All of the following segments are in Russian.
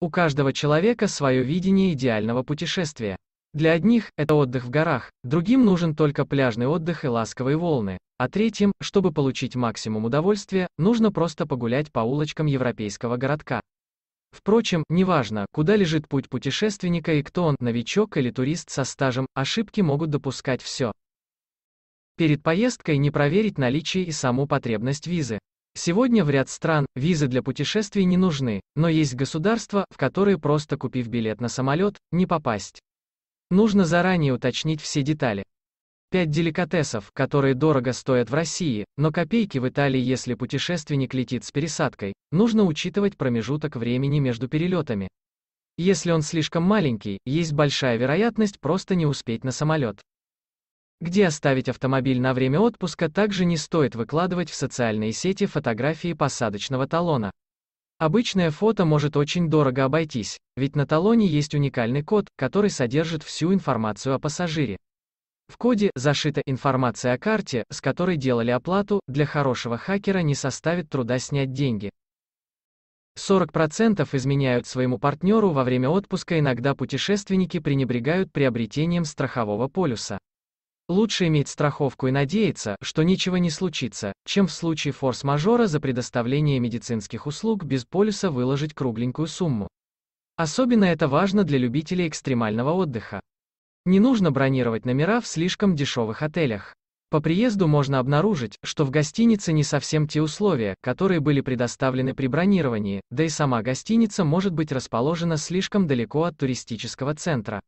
У каждого человека свое видение идеального путешествия. Для одних это отдых в горах, другим нужен только пляжный отдых и ласковые волны, а третьим, чтобы получить максимум удовольствия, нужно просто погулять по улочкам европейского городка. Впрочем, неважно, куда лежит путь путешественника и кто он, новичок или турист со стажем, ошибки могут допускать все. Перед поездкой не проверить наличие и саму потребность визы. Сегодня в ряд стран визы для путешествий не нужны, но есть государства, в которые просто купив билет на самолет, не попасть. Нужно заранее уточнить все детали. 5 деликатесов, которые дорого стоят в России, но копейки в Италии, если путешественник летит с пересадкой, нужно учитывать промежуток времени между перелетами. Если он слишком маленький, есть большая вероятность просто не успеть на самолет где оставить автомобиль на время отпуска, также не стоит выкладывать в социальные сети фотографии посадочного талона. Обычное фото может очень дорого обойтись, ведь на талоне есть уникальный код, который содержит всю информацию о пассажире. В коде зашита информация о карте, с которой делали оплату, для хорошего хакера не составит труда снять деньги. 40% изменяют своему партнеру во время отпуска иногда путешественники пренебрегают приобретением страхового полюса. Лучше иметь страховку и надеяться, что ничего не случится, чем в случае форс-мажора за предоставление медицинских услуг без полюса выложить кругленькую сумму. Особенно это важно для любителей экстремального отдыха. Не нужно бронировать номера в слишком дешевых отелях. По приезду можно обнаружить, что в гостинице не совсем те условия, которые были предоставлены при бронировании, да и сама гостиница может быть расположена слишком далеко от туристического центра.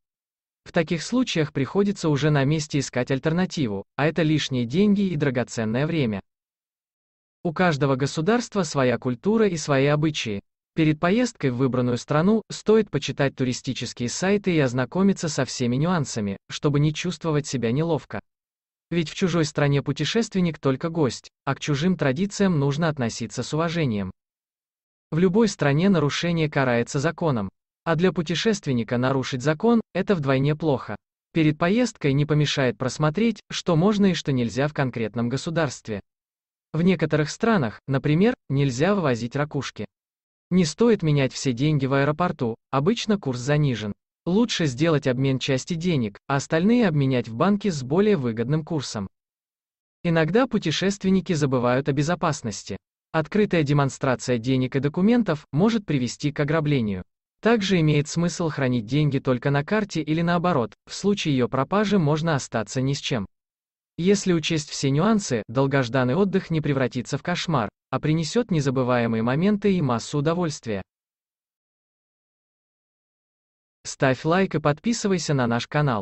В таких случаях приходится уже на месте искать альтернативу, а это лишние деньги и драгоценное время. У каждого государства своя культура и свои обычаи. Перед поездкой в выбранную страну стоит почитать туристические сайты и ознакомиться со всеми нюансами, чтобы не чувствовать себя неловко. Ведь в чужой стране путешественник только гость, а к чужим традициям нужно относиться с уважением. В любой стране нарушение карается законом. А для путешественника нарушить закон – это вдвойне плохо. Перед поездкой не помешает просмотреть, что можно и что нельзя в конкретном государстве. В некоторых странах, например, нельзя вывозить ракушки. Не стоит менять все деньги в аэропорту, обычно курс занижен. Лучше сделать обмен части денег, а остальные обменять в банке с более выгодным курсом. Иногда путешественники забывают о безопасности. Открытая демонстрация денег и документов может привести к ограблению. Также имеет смысл хранить деньги только на карте или наоборот, в случае ее пропажи можно остаться ни с чем. Если учесть все нюансы, долгожданный отдых не превратится в кошмар, а принесет незабываемые моменты и массу удовольствия. Ставь лайк и подписывайся на наш канал.